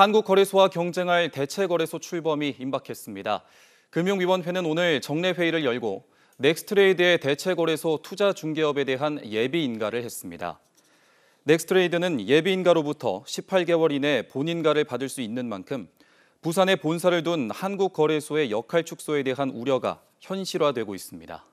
한국거래소와 경쟁할 대체거래소 출범이 임박했습니다. 금융위원회는 오늘 정례회의를 열고 넥스트레이드의 대체거래소 투자 중개업에 대한 예비인가를 했습니다. 넥스트레이드는 예비인가로부터 18개월 이내 본인가를 받을 수 있는 만큼 부산에 본사를 둔 한국거래소의 역할 축소에 대한 우려가 현실화되고 있습니다.